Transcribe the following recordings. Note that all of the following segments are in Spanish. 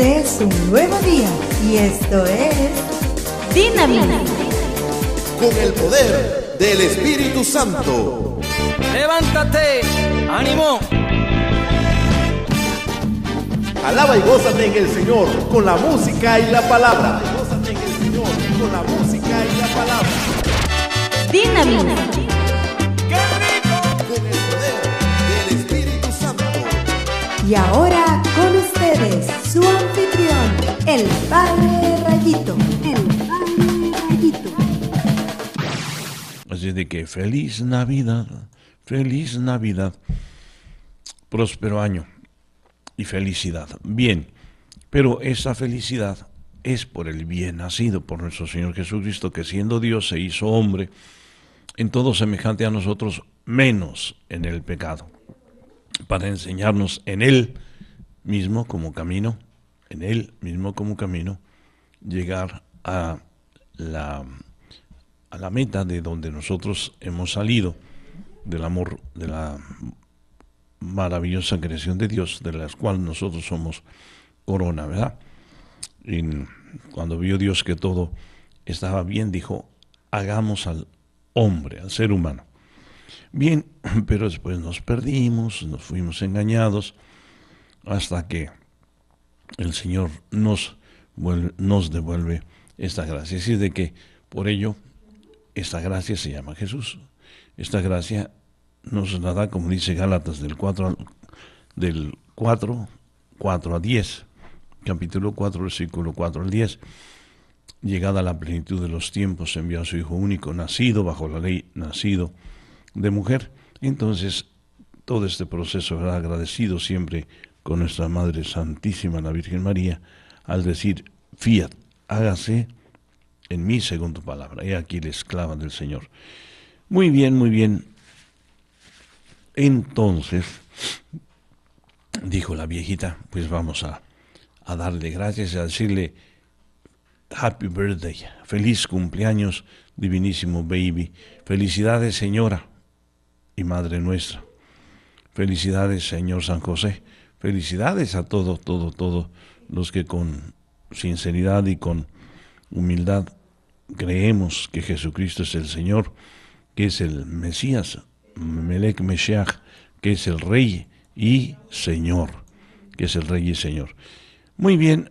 es un nuevo día y esto es Dinamita. Con el poder del Espíritu Santo. Levántate, ánimo. Alaba y gozate en el Señor con la música y la palabra. Gózate en el Señor con la música y la palabra. Dinamita. Con el poder del Espíritu Santo. Y ahora con ustedes su anfitrión, el padre Rayito. El padre Rayito. Así de que feliz Navidad, feliz Navidad, próspero año y felicidad. Bien, pero esa felicidad es por el bien nacido, por nuestro Señor Jesucristo, que siendo Dios se hizo hombre, en todo semejante a nosotros, menos en el pecado, para enseñarnos en Él mismo como camino en él mismo como camino, llegar a la, a la meta de donde nosotros hemos salido, del amor, de la maravillosa creación de Dios, de la cual nosotros somos corona, ¿verdad? Y cuando vio Dios que todo estaba bien, dijo, hagamos al hombre, al ser humano. Bien, pero después nos perdimos, nos fuimos engañados, hasta que el Señor nos, nos devuelve esta gracia. Es decir, de que por ello esta gracia se llama Jesús. Esta gracia nos la da, como dice Gálatas, del 4 del 4, a 10, capítulo 4, versículo 4 al 10. Llegada a la plenitud de los tiempos, envió a su Hijo único, nacido bajo la ley, nacido de mujer. Entonces, todo este proceso, era agradecido siempre con nuestra Madre Santísima, la Virgen María, al decir, fiat, hágase en mí según tu palabra. He aquí la esclava del Señor. Muy bien, muy bien. Entonces, dijo la viejita, pues vamos a, a darle gracias y a decirle, Happy birthday, feliz cumpleaños, divinísimo baby. Felicidades, señora y madre nuestra. Felicidades, señor San José. Felicidades a todos, todos, todos los que con sinceridad y con humildad creemos que Jesucristo es el Señor, que es el Mesías, Melech Mesheach, que es el Rey y Señor, que es el Rey y Señor. Muy bien,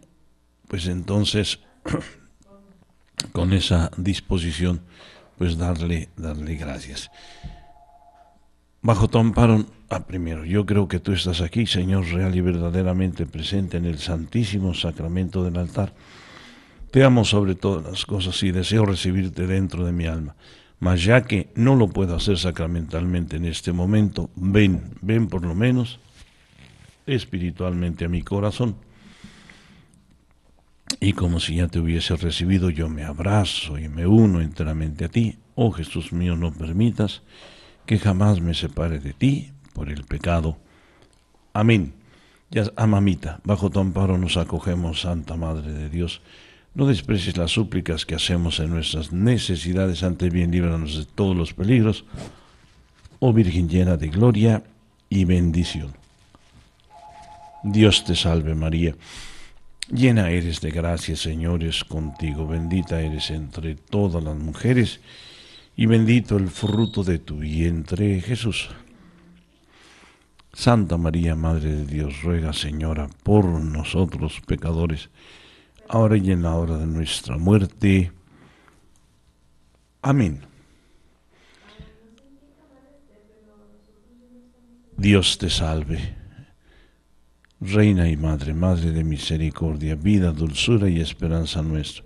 pues entonces, con esa disposición, pues darle, darle gracias. Bajo tu amparo, a ah, primero, yo creo que tú estás aquí, Señor real y verdaderamente presente en el Santísimo Sacramento del altar. Te amo sobre todas las cosas y deseo recibirte dentro de mi alma. Mas ya que no lo puedo hacer sacramentalmente en este momento, ven, ven por lo menos espiritualmente a mi corazón. Y como si ya te hubiese recibido, yo me abrazo y me uno enteramente a ti. Oh Jesús mío, no permitas que jamás me separe de ti por el pecado. Amén. Ya, ah, bajo tu amparo nos acogemos, Santa Madre de Dios. No desprecies las súplicas que hacemos en nuestras necesidades, antes bien líbranos de todos los peligros. Oh Virgen llena de gloria y bendición. Dios te salve María, llena eres de gracia, Señor es contigo, bendita eres entre todas las mujeres, y bendito el fruto de tu vientre, Jesús. Santa María, Madre de Dios, ruega, Señora, por nosotros pecadores, ahora y en la hora de nuestra muerte. Amén. Dios te salve, Reina y Madre, Madre de misericordia, vida, dulzura y esperanza nuestra.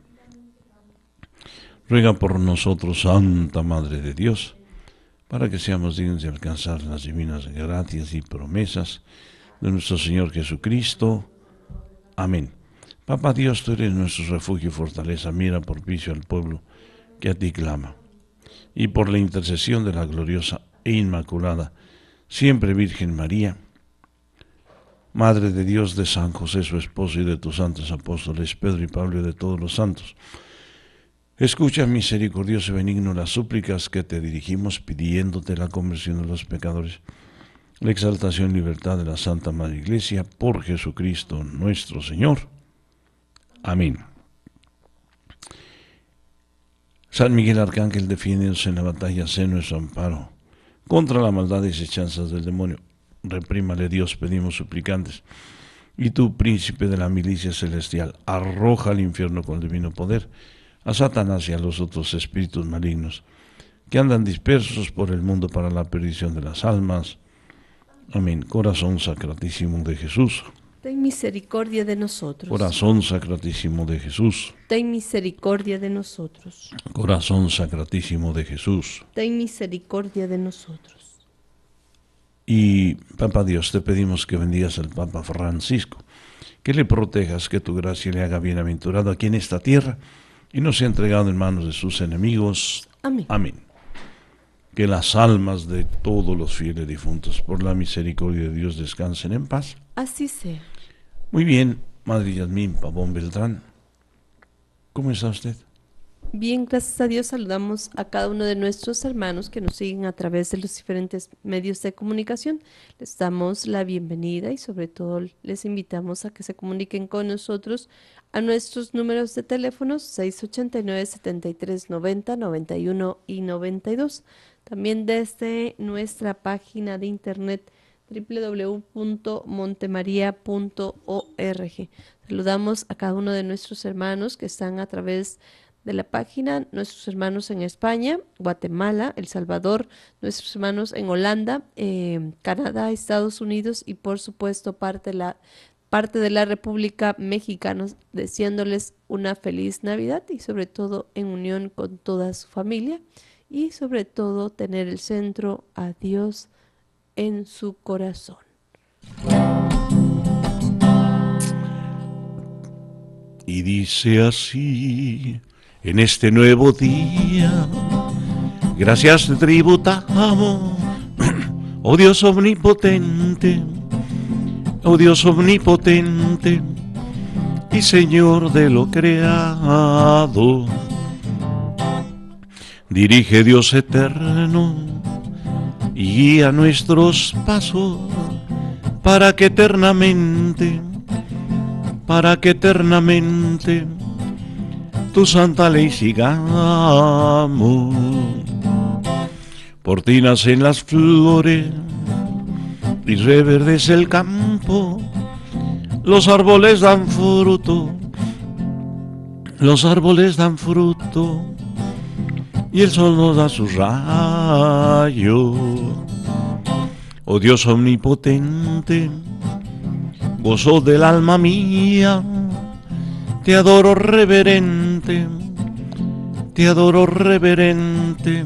ruega por nosotros, Santa Madre de Dios, para que seamos dignos de alcanzar las divinas gracias y promesas de nuestro Señor Jesucristo. Amén. Papá Dios, tú eres nuestro refugio y fortaleza, mira por vicio al pueblo que a ti clama. Y por la intercesión de la gloriosa e inmaculada, siempre Virgen María, Madre de Dios, de San José, su esposo, y de tus santos apóstoles, Pedro y Pablo, y de todos los santos, Escucha, misericordioso y benigno, las súplicas que te dirigimos pidiéndote la conversión de los pecadores, la exaltación y libertad de la Santa Madre Iglesia por Jesucristo nuestro Señor. Amén. San Miguel Arcángel, defiéndenos en la batalla, sé nuestro amparo contra la maldad y sechanzas del demonio. Reprímale Dios, pedimos suplicantes. Y tú, príncipe de la milicia celestial, arroja al infierno con el divino poder a Satanás y a los otros espíritus malignos que andan dispersos por el mundo para la perdición de las almas. Amén. Corazón sacratísimo de Jesús. Ten misericordia de nosotros. Corazón sacratísimo de Jesús. Ten misericordia de nosotros. Corazón sacratísimo de Jesús. Ten misericordia de nosotros. Y, Papa Dios, te pedimos que bendigas al Papa Francisco, que le protejas, que tu gracia le haga bienaventurado aquí en esta tierra y no se ha entregado en manos de sus enemigos. Amén. Que las almas de todos los fieles difuntos por la misericordia de Dios descansen en paz. Así sea. Muy bien, Madre Yasmín Pavón Beltrán. ¿Cómo está usted? Bien, gracias a Dios saludamos a cada uno de nuestros hermanos que nos siguen a través de los diferentes medios de comunicación. Les damos la bienvenida y sobre todo les invitamos a que se comuniquen con nosotros a nuestros números de teléfonos 689 7390 91 y 92. También desde nuestra página de internet www.montemaría.org. Saludamos a cada uno de nuestros hermanos que están a través de de la página, nuestros hermanos en España, Guatemala, El Salvador, nuestros hermanos en Holanda, em, Canadá, Estados Unidos y por supuesto parte, la, parte de la República Mexicana, deseándoles una feliz Navidad y sobre todo en unión con toda su familia y sobre todo tener el centro a Dios en su corazón. Y dice así en este nuevo día. Gracias tributamos, oh Dios omnipotente, oh Dios omnipotente y Señor de lo creado. Dirige Dios eterno y guía nuestros pasos para que eternamente, para que eternamente tu santa ley sigamos. Por ti nacen las flores y reverdes el campo. Los árboles dan fruto, los árboles dan fruto y el sol nos da su rayo. Oh Dios omnipotente, gozo del alma mía te adoro reverente, te adoro reverente,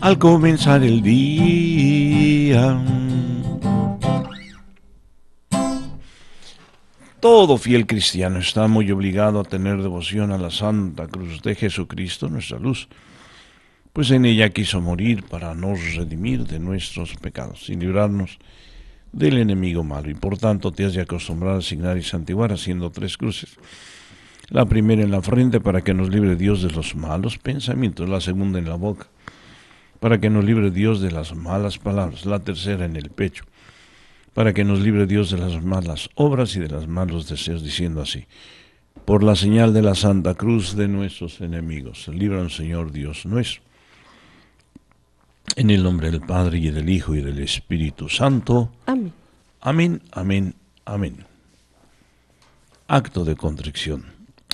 al comenzar el día. Todo fiel cristiano está muy obligado a tener devoción a la Santa Cruz de Jesucristo, nuestra luz, pues en ella quiso morir para nos redimir de nuestros pecados y librarnos del enemigo malo y por tanto te has de acostumbrar a asignar y santiguar haciendo tres cruces. La primera en la frente para que nos libre Dios de los malos pensamientos, la segunda en la boca para que nos libre Dios de las malas palabras, la tercera en el pecho para que nos libre Dios de las malas obras y de los malos deseos, diciendo así, por la señal de la Santa Cruz de nuestros enemigos, libran Señor Dios nuestro. En el nombre del Padre y del Hijo y del Espíritu Santo. Amén. Amén, amén, amén. Acto de contrición.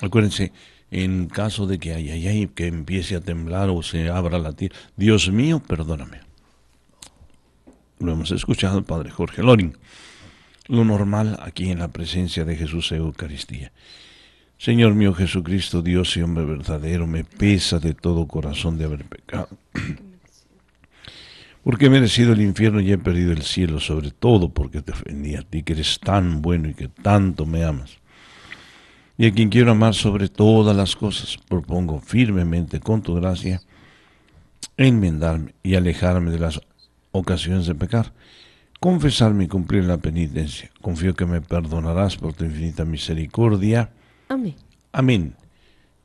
Acuérdense, en caso de que haya que empiece a temblar o se abra la tierra, Dios mío, perdóname. Lo hemos escuchado Padre Jorge Loring. Lo normal aquí en la presencia de Jesús en Eucaristía. Señor mío Jesucristo, Dios y hombre verdadero, me pesa de todo corazón de haber pecado. Porque he merecido el infierno y he perdido el cielo, sobre todo porque te ofendí a ti, que eres tan bueno y que tanto me amas. Y a quien quiero amar sobre todas las cosas, propongo firmemente con tu gracia enmendarme y alejarme de las ocasiones de pecar, confesarme y cumplir la penitencia. Confío que me perdonarás por tu infinita misericordia. Amén. Amén.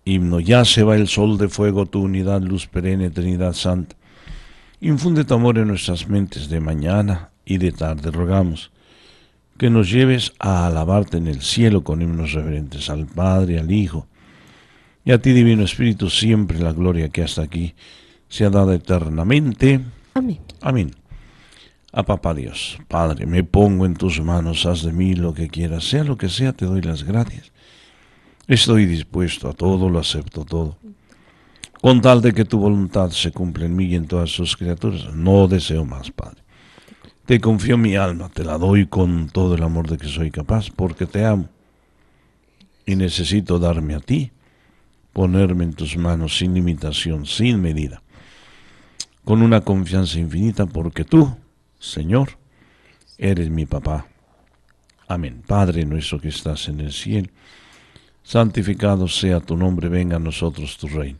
Himno, ya se va el sol de fuego, tu unidad, luz perenne, Trinidad Santa Infunde tu amor en nuestras mentes de mañana y de tarde, rogamos, que nos lleves a alabarte en el cielo con himnos reverentes al Padre, al Hijo, y a ti, Divino Espíritu, siempre la gloria que hasta aquí se ha dado eternamente. Amén. Amén. A Papá Dios, Padre, me pongo en tus manos, haz de mí lo que quieras, sea lo que sea, te doy las gracias. Estoy dispuesto a todo, lo acepto todo con tal de que tu voluntad se cumpla en mí y en todas sus criaturas. No deseo más, Padre. Te confío mi alma, te la doy con todo el amor de que soy capaz, porque te amo y necesito darme a ti, ponerme en tus manos sin limitación, sin medida, con una confianza infinita, porque tú, Señor, eres mi papá. Amén. Padre nuestro que estás en el cielo, santificado sea tu nombre, venga a nosotros tu reino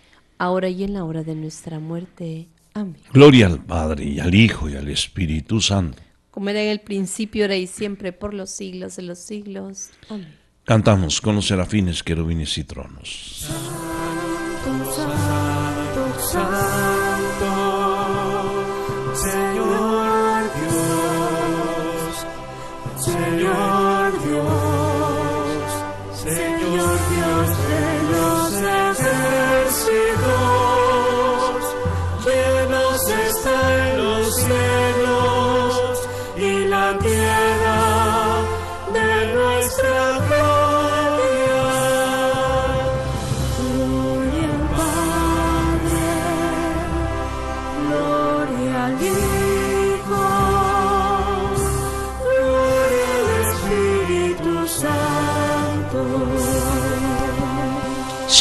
ahora y en la hora de nuestra muerte. Amén. Gloria al Padre y al Hijo y al Espíritu Santo. Como era en el principio, ahora y siempre, por los siglos de los siglos. Amén. Cantamos con los serafines, querubines y tronos.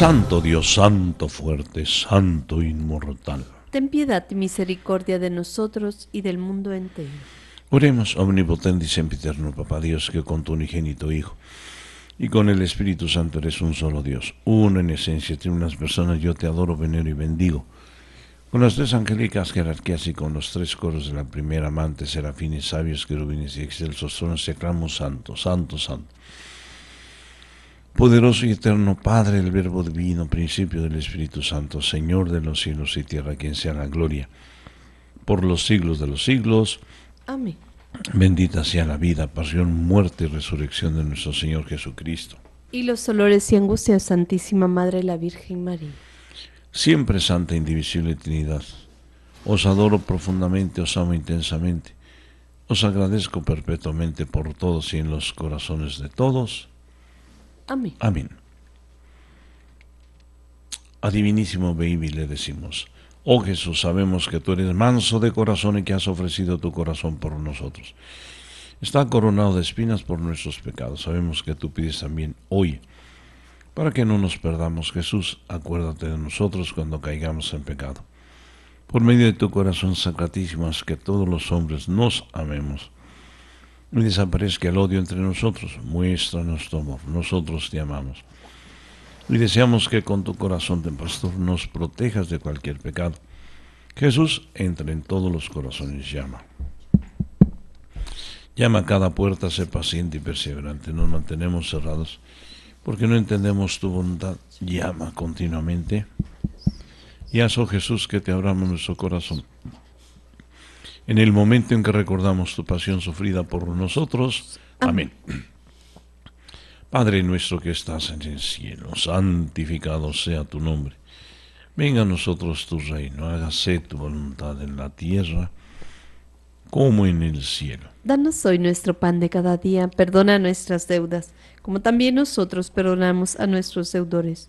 Santo Dios, Santo fuerte, Santo inmortal. Ten piedad y misericordia de nosotros y del mundo entero. Oremos, omnipotente y sempiterno, Papá Dios, que con tu unigénito Hijo y con el Espíritu Santo eres un solo Dios, uno en esencia, tiene unas personas, yo te adoro, venero y bendigo. Con las tres angélicas jerarquías y con los tres coros de la primera amante, serafines, sabios, querubines y excelsos, son te santo, santo, santo. Poderoso y eterno Padre, el Verbo Divino, principio del Espíritu Santo, Señor de los cielos y tierra, quien sea la gloria, por los siglos de los siglos. Amén. Bendita sea la vida, pasión, muerte y resurrección de nuestro Señor Jesucristo. Y los olores y angustias, Santísima Madre, la Virgen María. Siempre Santa, indivisible Trinidad. Os adoro profundamente, os amo intensamente. Os agradezco perpetuamente por todos y en los corazones de todos Amén. Adivinísimo baby, le decimos. Oh Jesús, sabemos que tú eres manso de corazón y que has ofrecido tu corazón por nosotros. Está coronado de espinas por nuestros pecados. Sabemos que tú pides también hoy. Para que no nos perdamos, Jesús, acuérdate de nosotros cuando caigamos en pecado. Por medio de tu corazón sacratísimo, haz que todos los hombres nos amemos y desaparezca el odio entre nosotros. Muéstranos tu amor, nosotros te amamos. Y deseamos que con tu corazón de pastor nos protejas de cualquier pecado. Jesús entra en todos los corazones llama. Llama a cada puerta, sé paciente y perseverante. Nos mantenemos cerrados porque no entendemos tu voluntad, Llama continuamente. Y haz, oh Jesús, que te abramos nuestro corazón en el momento en que recordamos tu pasión sufrida por nosotros. Amén. Padre nuestro que estás en el cielo, santificado sea tu nombre. Venga a nosotros tu reino, hágase tu voluntad en la tierra como en el cielo. Danos hoy nuestro pan de cada día, perdona nuestras deudas, como también nosotros perdonamos a nuestros deudores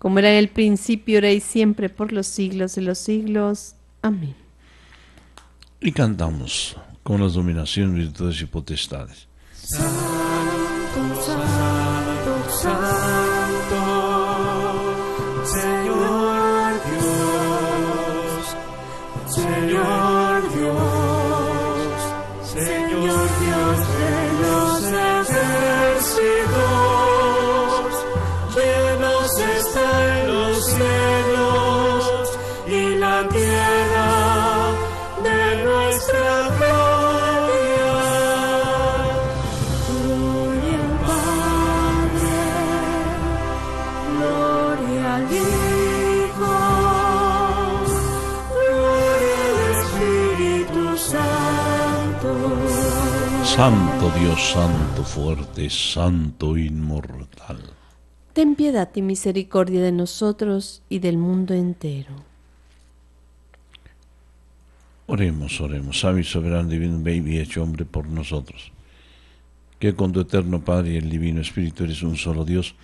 como era en el principio, ahora y siempre, por los siglos de los siglos. Amén. Y cantamos con las dominaciones, virtudes y potestades. Santo, santo, santo, Señor Señor Dios, Señor Dios. Señor Dios Santo Dios, Santo fuerte, Santo inmortal. Ten piedad y misericordia de nosotros y del mundo entero. Oremos, oremos, sabio y soberano divino, baby hecho hombre por nosotros, que con tu eterno Padre y el Divino Espíritu eres un solo Dios,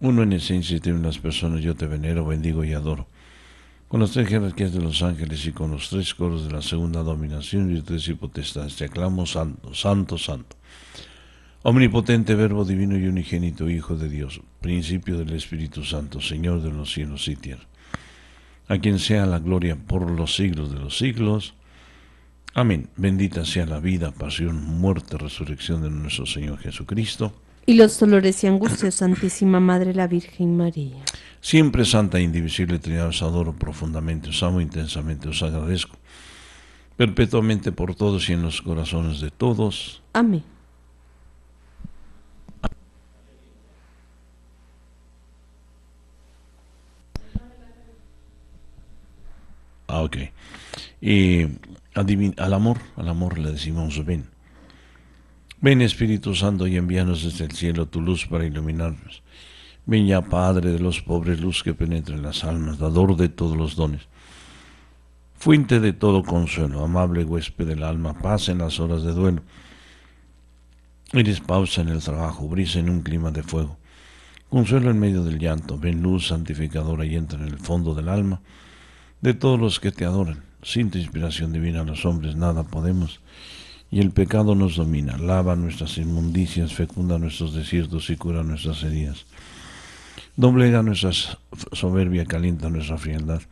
uno en esencia y en las personas, yo te venero, bendigo y adoro con las tres jerarquías de los ángeles y con los tres coros de la segunda dominación, y y hipotestas, te aclamo santo, santo, santo. Omnipotente Verbo Divino y Unigénito Hijo de Dios, principio del Espíritu Santo, Señor de los cielos y tierra, a quien sea la gloria por los siglos de los siglos. Amén. Bendita sea la vida, pasión, muerte, resurrección de nuestro Señor Jesucristo y los dolores y angustias, Santísima Madre la Virgen María. Siempre Santa e Indivisible Trinidad, os adoro profundamente, os amo intensamente, os agradezco perpetuamente por todos y en los corazones de todos. Amén. Ah, ok. Y eh, al amor, al amor le decimos ven. Ven Espíritu Santo y envíanos desde el cielo tu luz para iluminarnos. Ven ya Padre de los pobres, luz que penetra en las almas, dador de todos los dones. Fuente de todo consuelo, amable huésped del alma, paz en las horas de duelo. Eres pausa en el trabajo, brisa en un clima de fuego. Consuelo en medio del llanto, ven luz santificadora y entra en el fondo del alma de todos los que te adoran. Sin tu inspiración divina los hombres nada podemos y el pecado nos domina, lava nuestras inmundicias, fecunda nuestros desiertos y cura nuestras heridas. Doblega nuestra soberbia, calienta nuestra frialdad,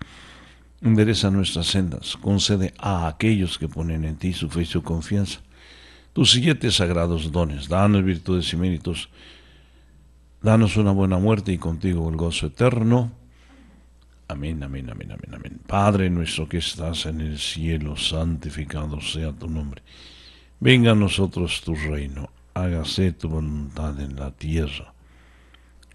endereza nuestras sendas, concede a aquellos que ponen en ti su fe y su confianza tus siete sagrados dones, danos virtudes y méritos, danos una buena muerte y contigo el gozo eterno. Amén, amén, amén, amén, amén. Padre nuestro que estás en el cielo, santificado sea tu nombre. Venga a nosotros tu reino, hágase tu voluntad en la tierra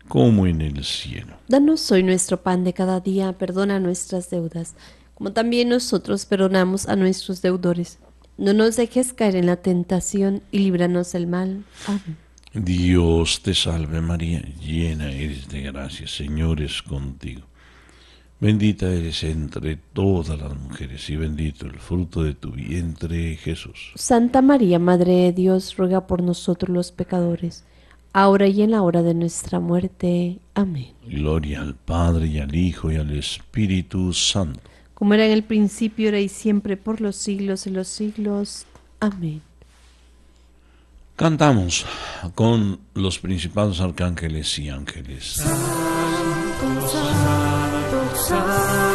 como en el cielo. Danos hoy nuestro pan de cada día, perdona nuestras deudas, como también nosotros perdonamos a nuestros deudores. No nos dejes caer en la tentación y líbranos del mal. Amén. Dios te salve María, llena eres de gracia, Señor es contigo. Bendita eres entre todas las mujeres y bendito el fruto de tu vientre, Jesús. Santa María, Madre de Dios, ruega por nosotros los pecadores, ahora y en la hora de nuestra muerte. Amén. Gloria al Padre y al Hijo y al Espíritu Santo. Como era en el principio, era y siempre, por los siglos de los siglos. Amén. Cantamos con los principados arcángeles y ángeles. time.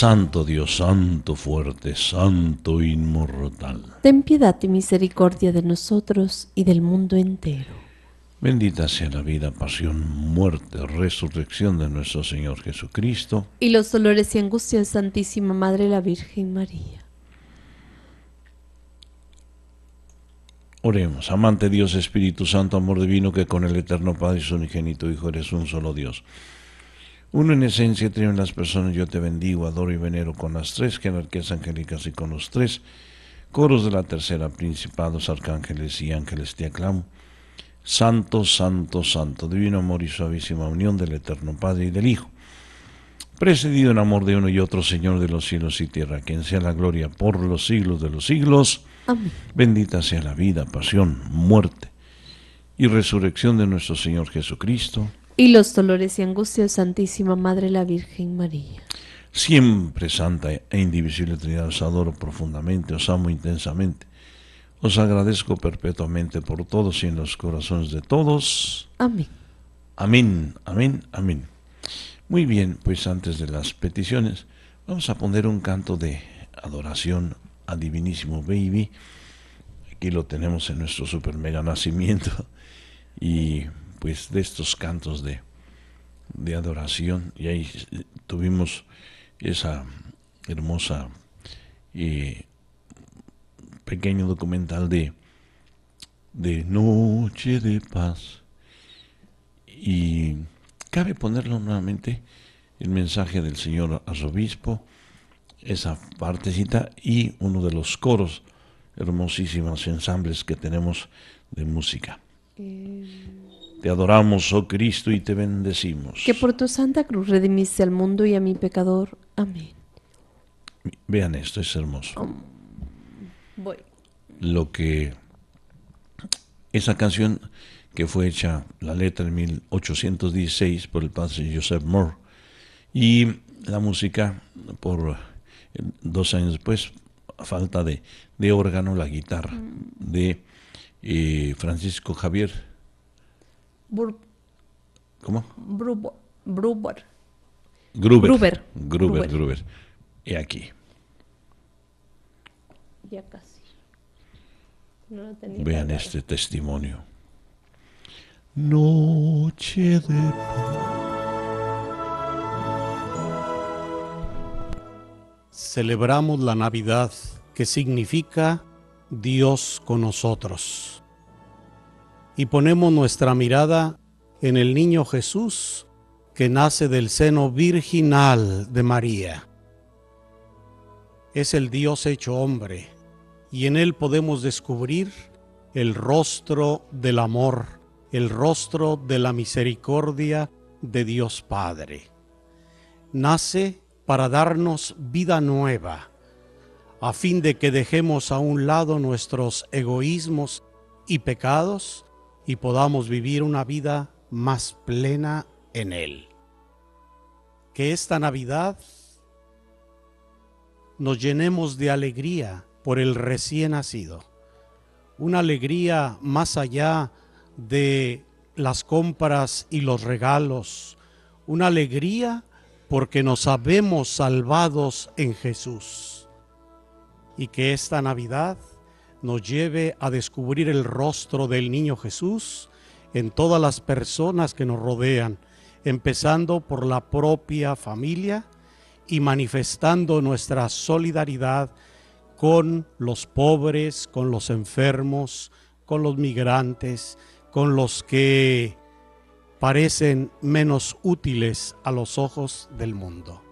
Santo Dios, Santo fuerte, Santo inmortal. Ten piedad y misericordia de nosotros y del mundo entero. Bendita sea la vida, pasión, muerte, resurrección de nuestro Señor Jesucristo. Y los dolores y angustias de Santísima Madre la Virgen María. Oremos, amante Dios, Espíritu Santo, amor divino, que con el eterno Padre y su unigénito Hijo eres un solo Dios. Uno en esencia en las personas, yo te bendigo, adoro y venero con las tres jerarquías angélicas y con los tres coros de la tercera, principados, arcángeles y ángeles te aclamo. Santo, santo, santo, divino amor y suavísima unión del Eterno Padre y del Hijo. Precedido en amor de uno y otro, Señor de los cielos y tierra, quien sea la gloria por los siglos de los siglos. Bendita sea la vida, pasión, muerte y resurrección de nuestro Señor Jesucristo y los dolores y angustias, Santísima Madre la Virgen María. Siempre santa e indivisible Trinidad, os adoro profundamente, os amo intensamente. Os agradezco perpetuamente por todos y en los corazones de todos. Amén. Amén, amén, amén. Muy bien, pues antes de las peticiones, vamos a poner un canto de adoración a Divinísimo Baby. Aquí lo tenemos en nuestro super mega nacimiento. Y pues de estos cantos de, adoración y ahí eh, tuvimos esa hermosa y eh, pequeño documental de, de Noche de Paz y cabe ponerlo nuevamente el mensaje del señor arzobispo esa partecita y uno de los coros hermosísimos ensambles que tenemos de música. Eh, te adoramos, oh Cristo, y te bendecimos. Que por tu santa cruz redimiste al mundo y a mi pecador. Amén. Vean esto, es hermoso. Oh, voy. Lo que esa canción que fue hecha, la letra en 1816 por el padre Joseph Moore y la música por eh, dos años después, a falta de, órgano, la guitarra mm. de eh, Francisco Javier ¿Cómo? Gruber. Gruber. Gruber, Gruber. Y aquí. Ya casi. No lo tenía Vean este testimonio. Noche de paz. Celebramos la Navidad, que significa Dios con nosotros y ponemos nuestra mirada en el niño Jesús que nace del seno virginal de María. Es el Dios hecho hombre y en él podemos descubrir el rostro del amor, el rostro de la misericordia de Dios Padre. Nace para darnos vida nueva, a fin de que dejemos a un lado nuestros egoísmos y pecados y podamos vivir una vida más plena en Él. Que esta Navidad nos llenemos de alegría por el recién nacido, una alegría más allá de las compras y los regalos, una alegría porque nos habemos salvados en Jesús. Y que esta Navidad nos lleve a descubrir el rostro del niño Jesús en todas las personas que nos rodean, empezando por la propia familia y manifestando nuestra solidaridad con los pobres, con los enfermos, con los migrantes, con los que parecen menos útiles a los ojos del mundo.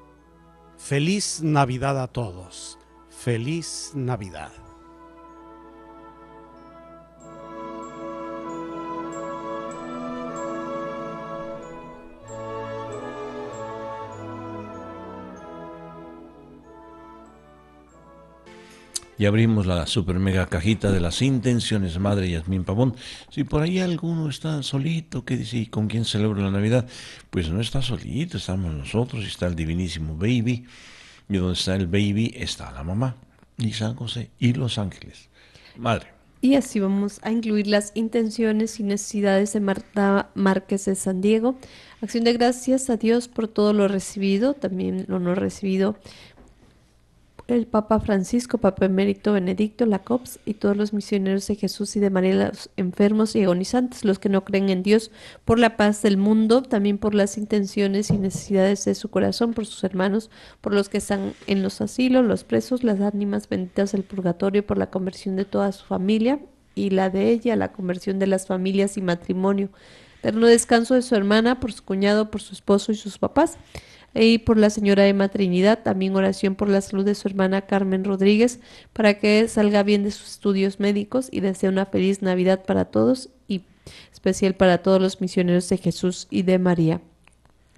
Feliz Navidad a todos. Feliz Navidad. y abrimos la super mega cajita de las intenciones, madre Yasmín Pavón. Si por ahí alguno está solito, ¿qué dice, con quién celebro la Navidad? Pues no está solito, estamos nosotros, y está el divinísimo baby, y donde está el baby está la mamá, y San José, y los ángeles. Madre. Y así vamos a incluir las intenciones y necesidades de Marta Márquez de San Diego. Acción de gracias a Dios por todo lo recibido, también lo no recibido el Papa Francisco, Papa Emérito Benedicto, la COPS y todos los misioneros de Jesús y de María, los enfermos y agonizantes, los que no creen en Dios, por la paz del mundo, también por las intenciones y necesidades de su corazón, por sus hermanos, por los que están en los asilos, los presos, las ánimas benditas del purgatorio, por la conversión de toda su familia y la de ella, la conversión de las familias y matrimonio, eterno descanso de su hermana, por su cuñado, por su esposo y sus papás e y por la señora Emma Trinidad, también oración por la salud de su hermana Carmen Rodríguez, para que salga bien de sus estudios médicos y desea una feliz Navidad para todos y especial para todos los misioneros de Jesús y de María.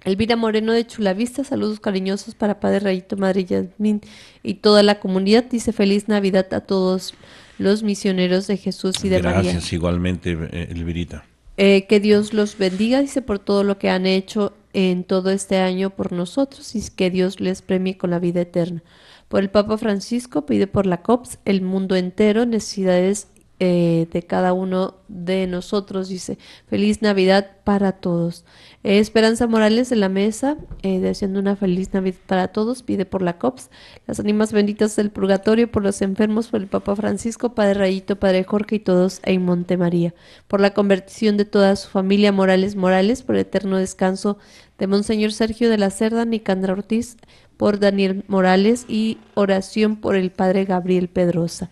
Elvira Moreno de Chulavista, saludos cariñosos para Padre Rayito Madre Yasmín y toda la comunidad. Dice feliz Navidad a todos los misioneros de Jesús y de María. Gracias igualmente, eh, Elvirita. Eh, que Dios los bendiga, dice, por todo lo que han hecho en todo este año por nosotros y que Dios les premie con la vida eterna. Por el Papa Francisco pide por la COPS, el mundo entero, necesidades eh, de cada uno de nosotros. Dice, feliz Navidad para todos. Eh, Esperanza Morales de la Mesa, eh, deseando una feliz Navidad para todos, pide por la COPS, las ánimas benditas del purgatorio, por los enfermos, por el Papa Francisco, Padre Rayito, Padre Jorge y todos en Montemaría, por la conversión de toda su familia Morales Morales, por el eterno descanso de Monseñor Sergio de la Cerda, Nicandra Ortiz, por Daniel Morales y oración por el Padre Gabriel Pedrosa.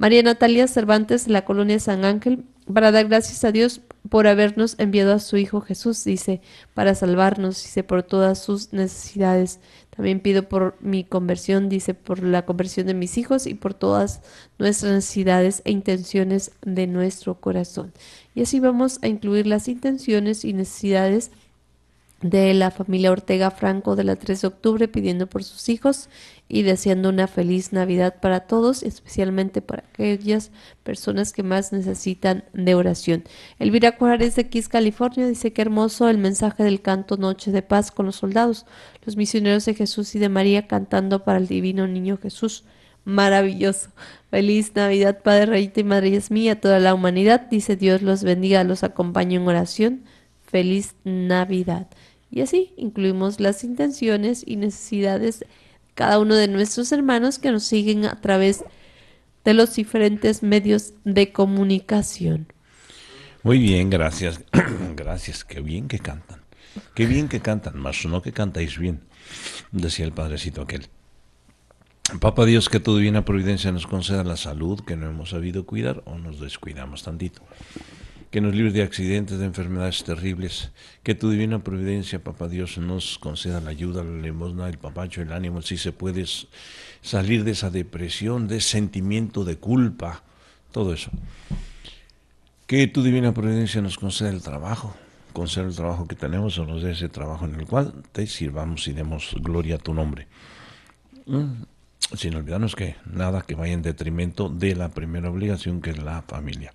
María Natalia Cervantes, de la colonia San Ángel, para dar gracias a Dios por habernos enviado a su Hijo Jesús, dice, para salvarnos, dice, por todas sus necesidades. También pido por mi conversión, dice, por la conversión de mis hijos y por todas nuestras necesidades e intenciones de nuestro corazón. Y así vamos a incluir las intenciones y necesidades de la familia Ortega Franco de la 3 de octubre pidiendo por sus hijos y deseando una feliz Navidad para todos, especialmente para aquellas personas que más necesitan de oración. Elvira Juárez de Kiss, California, dice que hermoso el mensaje del canto Noche de Paz con los soldados, los misioneros de Jesús y de María cantando para el divino niño Jesús. Maravilloso. Feliz Navidad, Padre Reyita y Madre es mía, toda la humanidad. Dice Dios los bendiga, los acompaño en oración. Feliz Navidad. Y así incluimos las intenciones y necesidades de cada uno de nuestros hermanos que nos siguen a través de los diferentes medios de comunicación. Muy bien, gracias. gracias, qué bien que cantan. Qué bien que cantan, más no que cantáis bien, decía el padrecito aquel. Papa Dios, que tu divina providencia nos conceda la salud que no hemos sabido cuidar o nos descuidamos tantito que nos libres de accidentes, de enfermedades terribles, que tu divina providencia, papá Dios, nos conceda la ayuda, la limosna, el papacho, el ánimo, si se puede salir de esa depresión, de ese sentimiento de culpa, todo eso. Que tu divina providencia nos conceda el trabajo, conceda el trabajo que tenemos o nos dé ese trabajo en el cual te sirvamos y demos gloria a tu nombre. Mm, sin olvidarnos que nada que vaya en detrimento de la primera obligación que es la familia.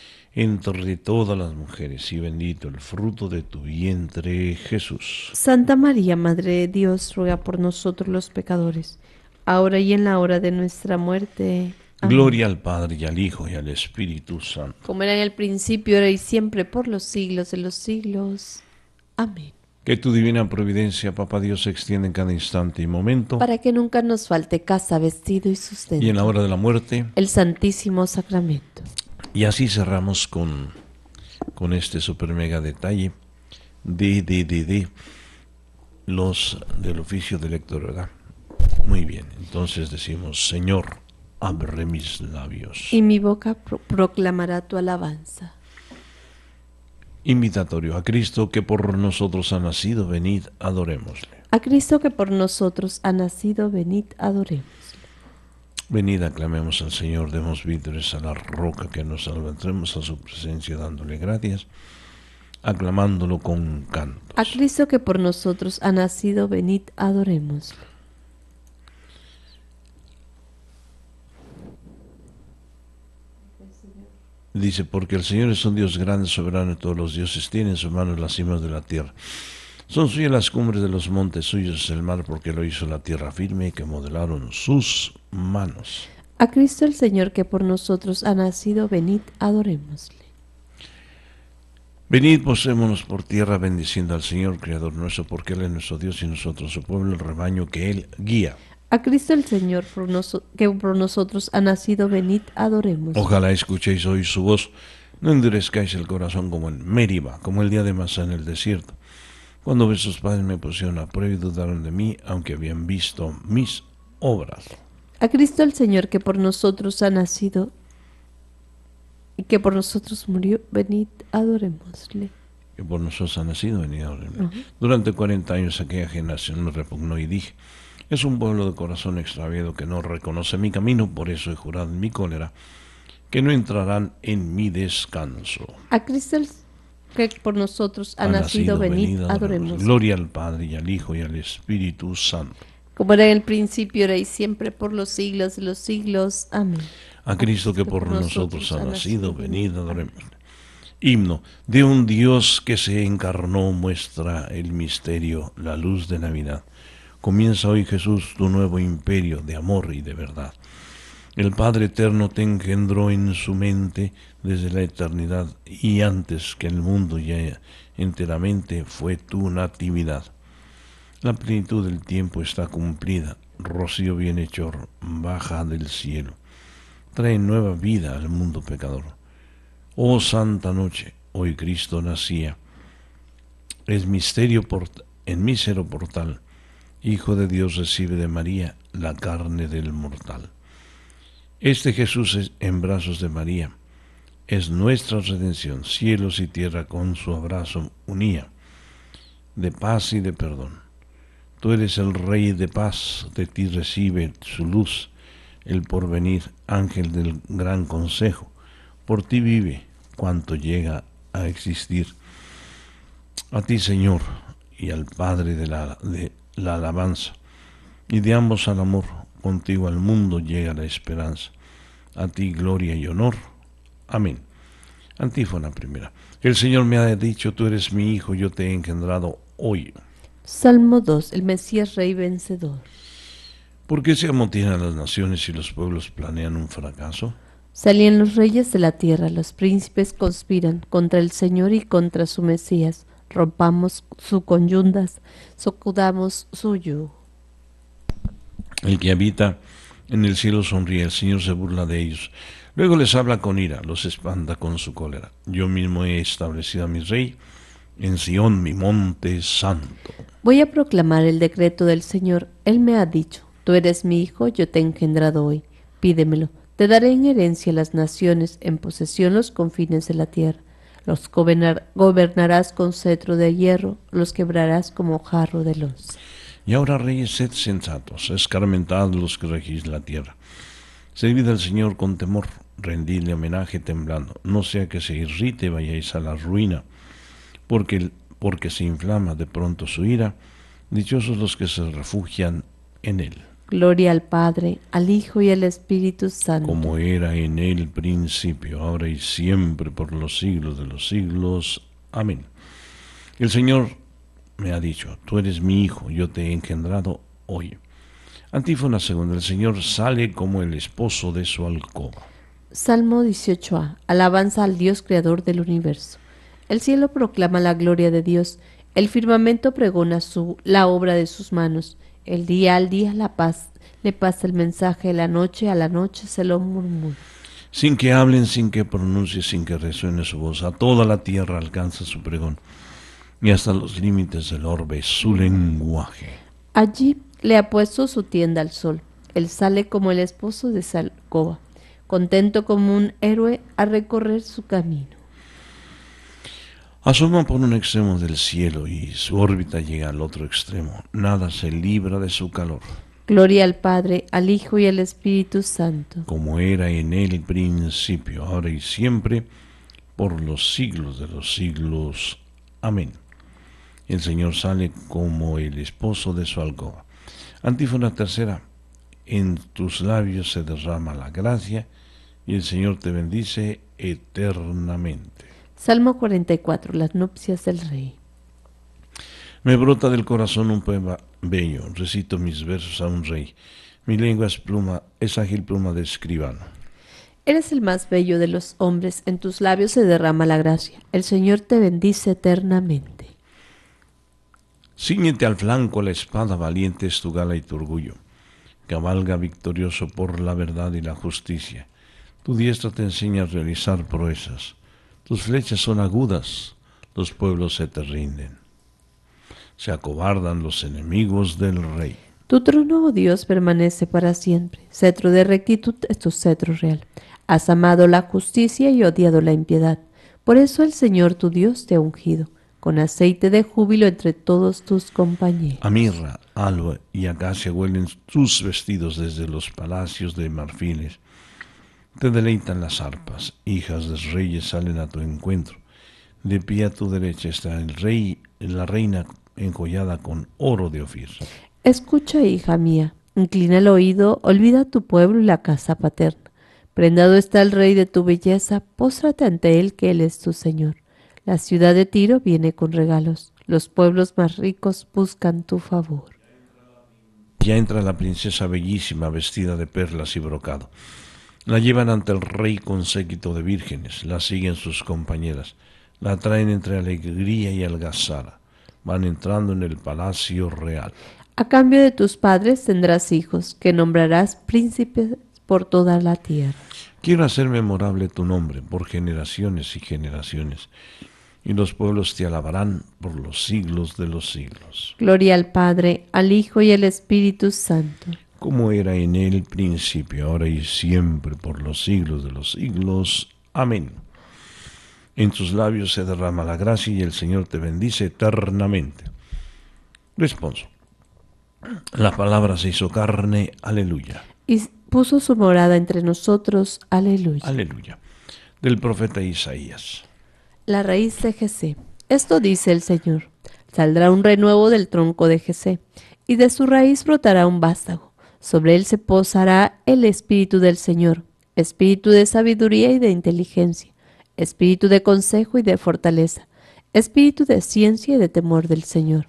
entre todas las mujeres, y bendito el fruto de tu vientre, Jesús. Santa María, Madre de Dios, ruega por nosotros los pecadores, ahora y en la hora de nuestra muerte. Gloria al Padre y al Hijo y al Espíritu Santo. Como era en el principio, ahora y siempre, por los siglos de los siglos. Amén. Que tu divina providencia, Papá Dios, se extienda en cada instante y momento. Para que nunca nos falte casa, vestido y sustento. Y en la hora de la muerte. El Santísimo Sacramento. Y así cerramos con, con este super mega detalle de, di, de, di, los del oficio de lector, ¿verdad? Muy bien, entonces decimos, Señor, abre mis labios. Y mi boca proclamará tu alabanza. Invitatorio, a Cristo que por nosotros ha nacido, venid, adorémosle. A Cristo que por nosotros ha nacido, venid, adoremos. Venid, aclamemos al Señor, demos vítores a la roca que nos salva, entremos a su presencia dándole gracias, aclamándolo con canto. A Cristo que por nosotros ha nacido, venid, adoremos. Dice, porque el Señor es un Dios grande, soberano, y todos los dioses tienen en sus manos las cimas de la tierra. Son suyas las cumbres de los montes, suyos el mar, porque lo hizo la tierra firme y que modelaron sus manos. A Cristo el Señor que por nosotros ha nacido, venid, adorémosle. Venid, posémonos por tierra, bendiciendo al Señor, Creador nuestro, porque Él es nuestro Dios y nosotros su pueblo, el rebaño que Él guía. A Cristo el Señor, que por nosotros ha nacido, venid, adorémosle. Ojalá escuchéis hoy su voz, no endurezcáis el corazón como en Mériva, como el día de masa en el desierto cuando vuestros padres me pusieron a prueba y dudaron de mí, aunque habían visto mis obras. A Cristo el Señor, que por nosotros ha nacido y que por nosotros murió, venid, adorémosle que por nosotros ha nacido, venid, Durante 40 años aquella generación me repugnó y dije, es un pueblo de corazón extraviado que no reconoce mi camino, por eso he jurado en mi cólera que no entrarán en mi descanso. A Cristo el que por nosotros ha, nacido, venido, venid, adoremos. Gloria al Padre y al Hijo y al Espíritu Santo. Como era en el principio, era y siempre, por los siglos de los siglos. Amén. A Cristo que por, nosotros, ha nacido, nacido. venid, adoremos. Himno de un Dios que se encarnó muestra el misterio, la luz de Navidad. Comienza hoy Jesús tu nuevo imperio de amor y de verdad. El Padre Eterno te engendró en su mente desde la eternidad y antes que el mundo ya enteramente fue tu natividad. La plenitud del tiempo está cumplida. Rocío bienhechor, baja del cielo. Trae nueva vida al mundo pecador. Oh santa noche, hoy Cristo nacía. Es misterio en mísero portal. Hijo de Dios recibe de María la carne del mortal. Este Jesús es en brazos de María es nuestra redención. Cielos y tierra con su abrazo unía, de paz y de perdón. Tú eres el Rey de paz, de ti recibe su luz, el porvenir, ángel del gran consejo. Por ti vive cuanto llega a existir. A ti, Señor, y al Padre de la, de la alabanza, y de ambos al amor, contigo al mundo llega la esperanza. A ti gloria y honor Amén. Antífona primera. El Señor me ha dicho, tú eres mi hijo, yo te he engendrado hoy. Salmo 2. El Mesías Rey Vencedor. ¿Por qué se amotinan las naciones y los pueblos planean un fracaso? Salían los reyes de la tierra, los príncipes conspiran contra el Señor y contra su Mesías. Rompamos su conyundas, socudamos su yugo. El que habita en el cielo sonríe, el Señor se burla de ellos. Luego les habla con ira, los espanta con su cólera. Yo mismo he establecido a mi rey en Sión, mi monte santo. Voy a proclamar el decreto del Señor. Él me ha dicho, tú eres mi hijo, yo te he engendrado hoy. Pídemelo, te daré en herencia las naciones, en posesión los confines de la tierra. Los gobernarás con cetro de hierro, los quebrarás como jarro de los. Y ahora, reyes, sed sensatos, escarmentad los que regís la tierra Servid al Señor con temor, rendidle homenaje temblando, no sea que se irrite vayáis a la ruina, porque, porque se inflama de pronto su ira, dichosos los que se refugian en él. Gloria al Padre, al Hijo y al Espíritu Santo. Como era en el principio, ahora y siempre, por los siglos de los siglos. Amén. El Señor me ha dicho, tú eres mi Hijo, yo te he engendrado hoy. Antífona segunda, el Señor sale como el esposo de su alcoba. Salmo 18a. Alabanza al Dios creador del universo. El cielo proclama la gloria de Dios, el firmamento pregona su, la obra de sus manos. El día al día la paz, le pasa el mensaje, la noche a la noche se lo murmura. Sin que hablen, sin que pronuncie, sin que resuene su voz, a toda la tierra alcanza su pregón y hasta los límites del orbe su lenguaje. Allí le ha puesto su tienda al sol. Él sale como el esposo de Salcoba, contento como un héroe a recorrer su camino. Asoma por un extremo del cielo y su órbita llega al otro extremo. Nada se libra de su calor. Gloria al Padre, al Hijo y al Espíritu Santo. Como era en el principio, ahora y siempre, por los siglos de los siglos. Amén. El Señor sale como el esposo de su alcoba. Antífona tercera, en tus labios se derrama la gracia y el Señor te bendice eternamente. Salmo 44, las nupcias del rey. Me brota del corazón un poema bello, recito mis versos a un rey. Mi lengua es pluma, es ágil pluma de escribano. Eres el más bello de los hombres, en tus labios se derrama la gracia. El Señor te bendice eternamente. Cíñete al flanco la espada, valiente es tu gala y tu orgullo. Cabalga victorioso por la verdad y la justicia. Tu diestra te enseña a realizar proezas. Tus flechas son agudas, los pueblos se te rinden. Se acobardan los enemigos del rey. Tu trono, oh Dios, permanece para siempre. Cetro de rectitud es tu cetro real. Has amado la justicia y odiado la impiedad. Por eso el Señor tu Dios te ha ungido con aceite de júbilo entre todos tus compañeros. Amirra, mirra, alba y acacia huelen tus vestidos desde los palacios de marfiles. Te deleitan las arpas, hijas de reyes salen a tu encuentro. De pie a tu derecha está el rey, la reina encollada con oro de oficio. Escucha, hija mía, inclina el oído, olvida tu pueblo y la casa paterna. Prendado está el rey de tu belleza, póstrate ante él que él es tu señor. La ciudad de Tiro viene con regalos. Los pueblos más ricos buscan tu favor. Ya entra la princesa bellísima vestida de perlas y brocado. La llevan ante el rey con séquito de vírgenes, la siguen sus compañeras, la traen entre alegría y algazara, van entrando en el palacio real. A cambio de tus padres tendrás hijos, que nombrarás príncipes por toda la tierra. Quiero hacer memorable tu nombre por generaciones y generaciones y los pueblos te alabarán por los siglos de los siglos. Gloria al Padre, al Hijo y al Espíritu Santo. Como era en el principio, ahora y siempre, por los siglos de los siglos. Amén. En tus labios se derrama la gracia y el Señor te bendice eternamente. Responso. La palabra se hizo carne, aleluya. Y puso su morada entre nosotros, aleluya. Aleluya. Del profeta Isaías. La raíz de Jesé. Esto dice el Señor. Saldrá un renuevo del tronco de Jesé, y de su raíz brotará un vástago. Sobre él se posará el espíritu del Señor, espíritu de sabiduría y de inteligencia, espíritu de consejo y de fortaleza, espíritu de ciencia y de temor del Señor.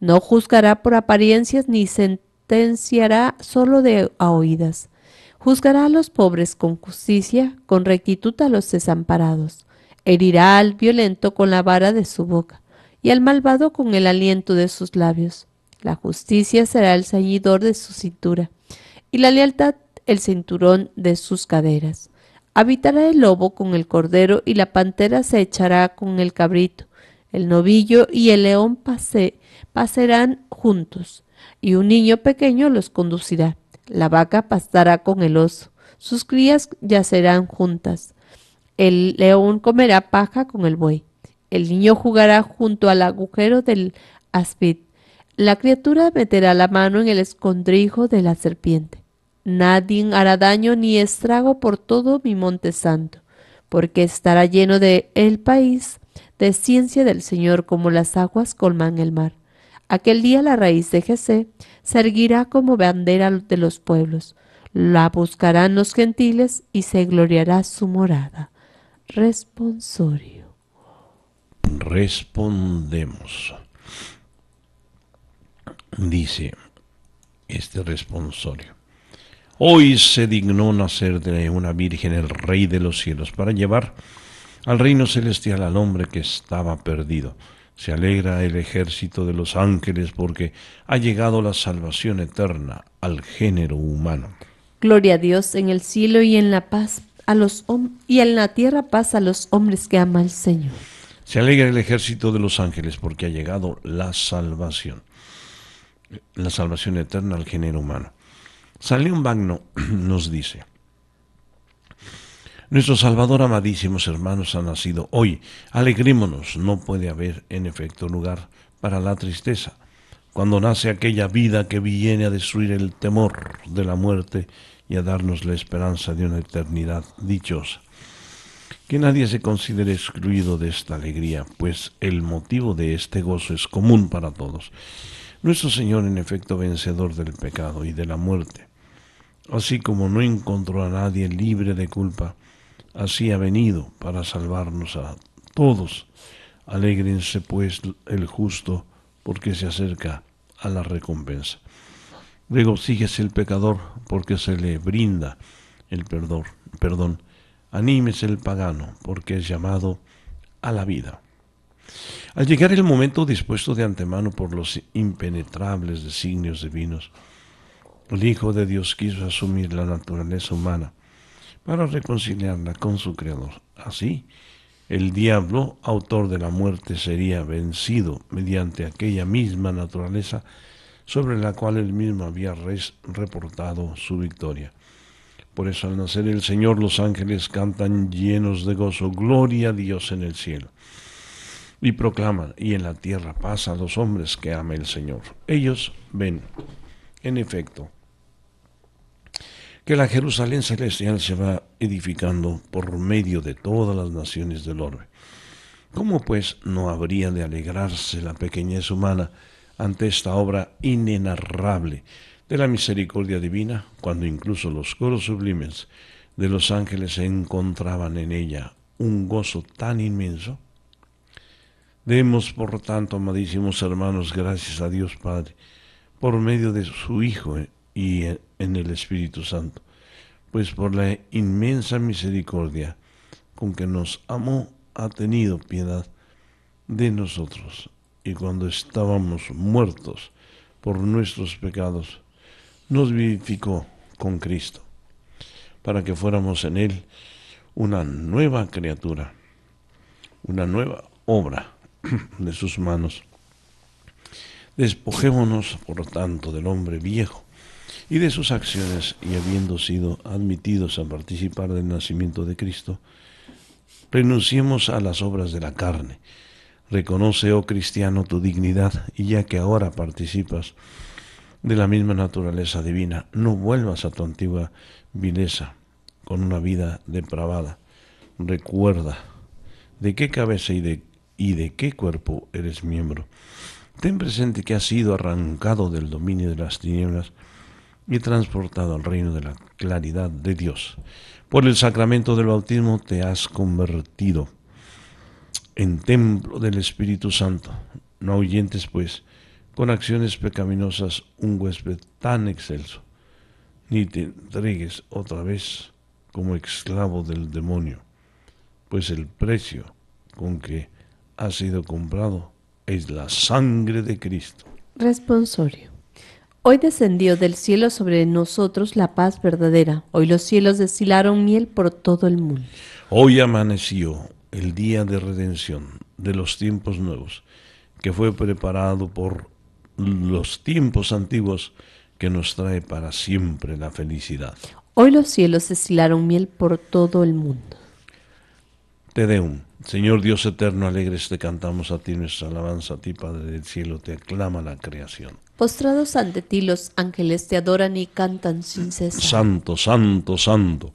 No juzgará por apariencias ni sentenciará solo de oídas. Juzgará a los pobres con justicia, con rectitud a los desamparados Herirá al violento con la vara de su boca y al malvado con el aliento de sus labios. La justicia será el ceñidor de su cintura y la lealtad el cinturón de sus caderas. Habitará el lobo con el cordero y la pantera se echará con el cabrito. El novillo y el león pase, pasarán juntos y un niño pequeño los conducirá. La vaca pastará con el oso. Sus crías yacerán juntas. El león comerá paja con el buey. El niño jugará junto al agujero del aspid. La criatura meterá la mano en el escondrijo de la serpiente. Nadie hará daño ni estrago por todo mi monte santo, porque estará lleno de el país de ciencia del Señor como las aguas colman el mar. Aquel día la raíz de Jesé se erguirá como bandera de los pueblos. La buscarán los gentiles y se gloriará su morada responsorio. Respondemos. Dice este responsorio. Hoy se dignó nacer de una virgen el rey de los cielos para llevar al reino celestial al hombre que estaba perdido. Se alegra el ejército de los ángeles porque ha llegado la salvación eterna al género humano. Gloria a Dios en el cielo y en la paz y en la tierra paz a los hombres que ama el Señor. Se alegra el ejército de los ángeles porque ha llegado la salvación, la salvación eterna al género humano. San León nos dice, nuestro Salvador amadísimos hermanos ha nacido hoy, alegrémonos, no puede haber en efecto lugar para la tristeza. Cuando nace aquella vida que viene a destruir el temor de la muerte, y a darnos la esperanza de una eternidad dichosa. Que nadie se considere excluido de esta alegría, pues el motivo de este gozo es común para todos. Nuestro Señor, en efecto, vencedor del pecado y de la muerte. Así como no encontró a nadie libre de culpa, así ha venido para salvarnos a todos. Alégrense pues el justo, porque se acerca a la recompensa. Regocíjese el pecador, porque se le brinda el perdón. perdón. Anímese el pagano, porque es llamado a la vida. Al llegar el momento dispuesto de antemano por los impenetrables designios divinos, el Hijo de Dios quiso asumir la naturaleza humana para reconciliarla con su Creador. Así, el diablo, autor de la muerte, sería vencido mediante aquella misma naturaleza sobre la cual él mismo había reportado su victoria. Por eso al nacer el Señor los ángeles cantan llenos de gozo, gloria a Dios en el cielo. Y proclaman, y en la tierra paz a los hombres que ama el Señor. Ellos ven, en efecto, que la Jerusalén celestial se va edificando por medio de todas las naciones del orbe. ¿Cómo pues no habría de alegrarse la pequeñez humana ante esta obra inenarrable de la misericordia divina, cuando incluso los coros sublimes de los ángeles encontraban en ella un gozo tan inmenso. Demos, por tanto, amadísimos hermanos, gracias a Dios Padre, por medio de su Hijo y en el Espíritu Santo, pues por la inmensa misericordia con que nos amó, ha tenido piedad de nosotros y cuando estábamos muertos por nuestros pecados, nos vivificó con Cristo, para que fuéramos en Él una nueva criatura, una nueva obra de sus manos. Despojémonos, por tanto, del hombre viejo y de sus acciones, y habiendo sido admitidos a participar del nacimiento de Cristo, renunciemos a las obras de la carne, Reconoce, oh cristiano, tu dignidad, y ya que ahora participas de la misma naturaleza divina, no vuelvas a tu antigua vileza con una vida depravada. Recuerda de qué cabeza y de, qué cuerpo eres miembro. Ten presente que has sido arrancado del dominio de las tinieblas y transportado al reino de la claridad de Dios. Por el sacramento del bautismo te has convertido en templo del Espíritu Santo. No oyentes, pues, con acciones pecaminosas un huésped tan excelso, ni te entregues otra vez como esclavo del demonio, pues el precio con que ha sido comprado es la sangre de Cristo. Responsorio. Hoy descendió del cielo sobre nosotros la paz verdadera. Hoy los cielos deshilaron miel por todo el mundo. Hoy amaneció el día de redención de los tiempos nuevos, que fue preparado por los tiempos antiguos que nos trae para siempre la felicidad. Hoy los cielos estilaron miel por todo el mundo. Te deum, Señor Dios eterno, alegres te cantamos a ti nuestra alabanza, a ti Padre del cielo, te aclama la creación. Postrados ante ti los ángeles te adoran y cantan sin cesar. Santo, santo, santo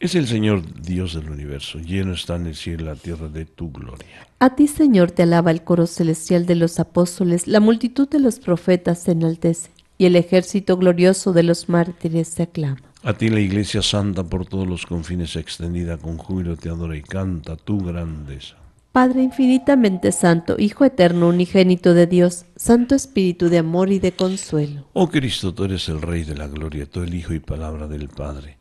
es el Señor Dios del universo, lleno está en el cielo y la tierra de tu gloria. A ti, Señor, te alaba el coro celestial de los apóstoles, la multitud de los profetas se enaltece, y el ejército glorioso de los mártires se aclama. A ti la Iglesia Santa por todos los confines extendida con júbilo te adora y canta tu grandeza. Padre infinitamente santo, Hijo eterno, unigénito de Dios, Santo Espíritu de amor y de consuelo. Oh Cristo, tú eres el Rey de la gloria, tú el Hijo y palabra del Padre.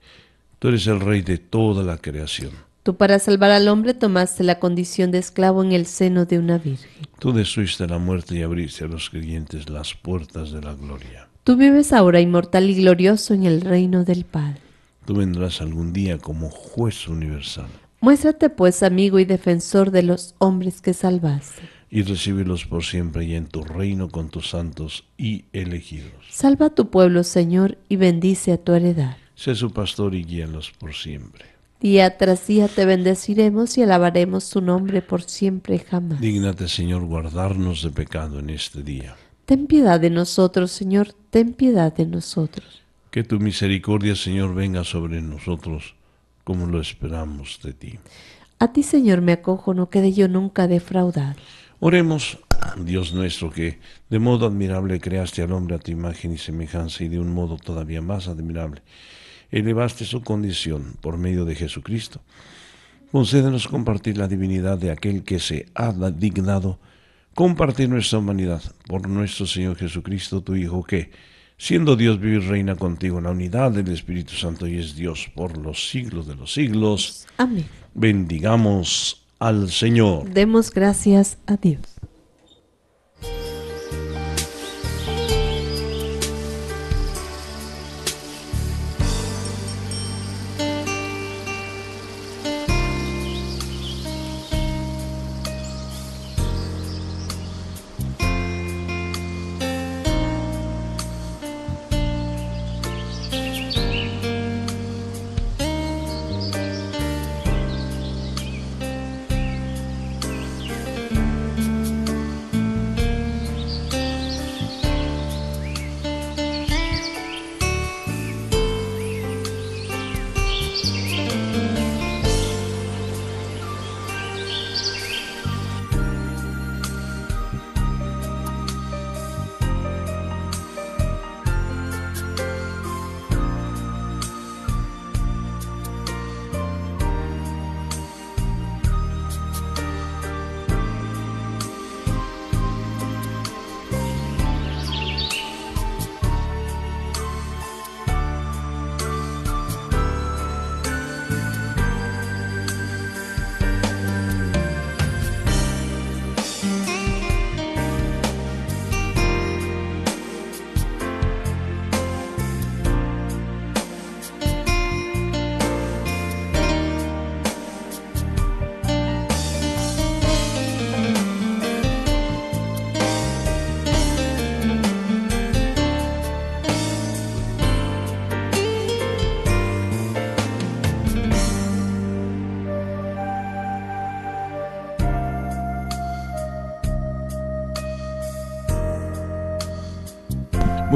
Tú eres el rey de toda la creación. Tú para salvar al hombre tomaste la condición de esclavo en el seno de una virgen. Tú destruiste la muerte y abriste a los creyentes las puertas de la gloria. Tú vives ahora inmortal y glorioso en el reino del Padre. Tú vendrás algún día como juez universal. Muéstrate pues amigo y defensor de los hombres que salvaste. Y recíbelos por siempre y en tu reino con tus santos y elegidos. Salva a tu pueblo, Señor, y bendice a tu heredad sé su pastor y guíalos por siempre. Día tras día te bendeciremos y alabaremos tu nombre por siempre jamás. Dígnate, Señor, guardarnos de pecado en este día. Ten piedad de nosotros, Señor, ten piedad de nosotros. Que tu misericordia, Señor, venga sobre nosotros, como lo esperamos de ti. A ti, Señor, me acojo, no quede yo nunca defraudado. Oremos, Dios nuestro, que de modo admirable creaste al hombre a tu imagen y semejanza, y de un modo todavía más admirable elevaste su condición por medio de Jesucristo. Concédenos compartir la divinidad de aquel que se ha dignado compartir nuestra humanidad por nuestro Señor Jesucristo, tu Hijo, que, siendo Dios, vive y reina contigo en la unidad del Espíritu Santo y es Dios por los siglos de los siglos. Amén. Bendigamos al Señor. Demos gracias a Dios.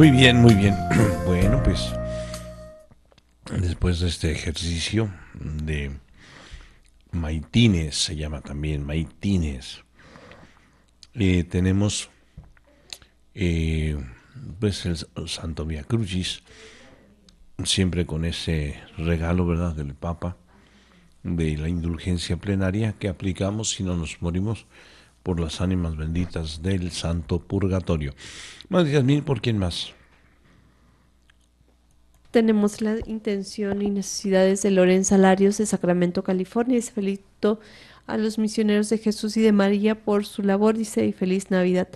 Muy bien, muy bien. Bueno, pues después de este ejercicio de Maitines, se llama también Maitines, eh, tenemos eh, pues el, Santo Via Crucis, siempre con ese regalo, ¿verdad?, del Papa, de la indulgencia plenaria que aplicamos si no nos morimos por las ánimas benditas del santo purgatorio. Madre Yasmín, ¿por quién más? Tenemos la intención y necesidades de Lorenza Salarios de Sacramento, California. Dice felicito a los misioneros de Jesús y de María por su labor, dice, y feliz Navidad.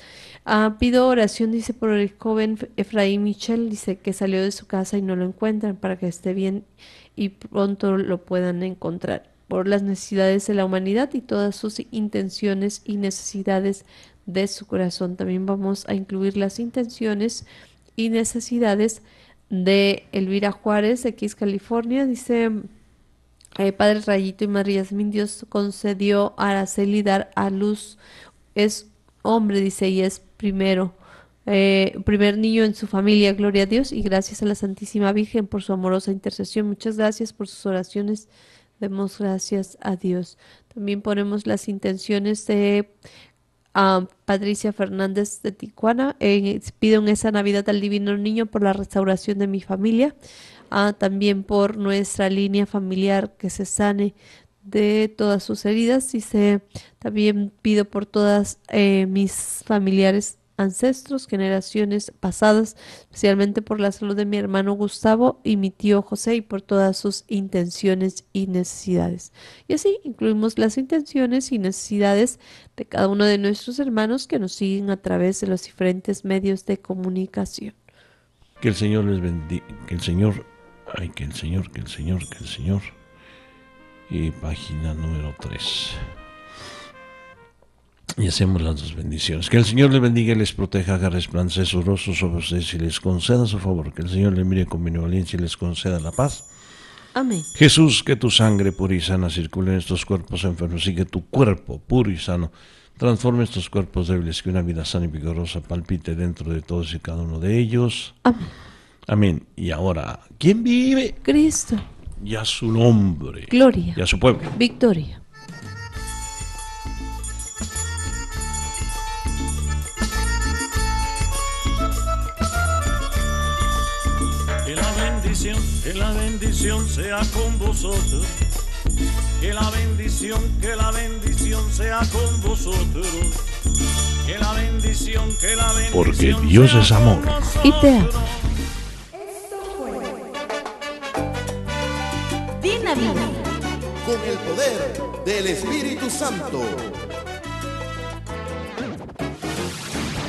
Ah, pido oración, dice, por el joven Efraín Michel, dice, que salió de su casa y no lo encuentran para que esté bien y pronto lo puedan encontrar por las necesidades de la humanidad y todas sus intenciones y necesidades de su corazón. También vamos a incluir las intenciones y necesidades de Elvira Juárez, X California. Dice, eh, Padre Rayito y María Yasmín, Dios concedió a Araceli dar a luz. Es hombre, dice, y es primero. Eh, primer niño en su familia, gloria a Dios y gracias a la Santísima Virgen por su amorosa intercesión. Muchas gracias por sus oraciones Demos gracias a Dios. También ponemos las intenciones de ah, Patricia Fernández de Tijuana. pido en esa Navidad al Divino Niño por la restauración de mi familia. Ah, también por nuestra línea familiar que se sane de todas sus heridas. Y se, también pido por todas eh, mis familiares ancestros, generaciones pasadas, especialmente por la salud de mi hermano Gustavo y mi tío José y por todas sus intenciones y necesidades. Y así incluimos las intenciones y necesidades de cada uno de nuestros hermanos que nos siguen a través de los diferentes medios de comunicación. Que el Señor les bendiga, que el Señor, ay, que el Señor, que el Señor, que el Señor. Y eh, página número 3 y hacemos las dos bendiciones. Que el Señor le bendiga y les proteja, haga resplandecer su rostro sobre y les conceda su favor. Que el Señor le mire con benevolencia y les conceda la paz. Amén. Jesús, que tu sangre pura y sana circule en estos cuerpos enfermos y que tu cuerpo puro y sano transforme estos cuerpos débiles, que una vida sana y vigorosa palpite dentro de todos y cada uno de ellos. Amén. Y ahora, ¿quién vive? Cristo. Y a su nombre. Gloria. Y a su pueblo. Victoria. que la bendición sea con vosotros. Que la bendición, que la bendición sea con vosotros. Que la bendición, que la bendición. Porque Dios es amor. Y te Esto fue. Con el poder del Espíritu Santo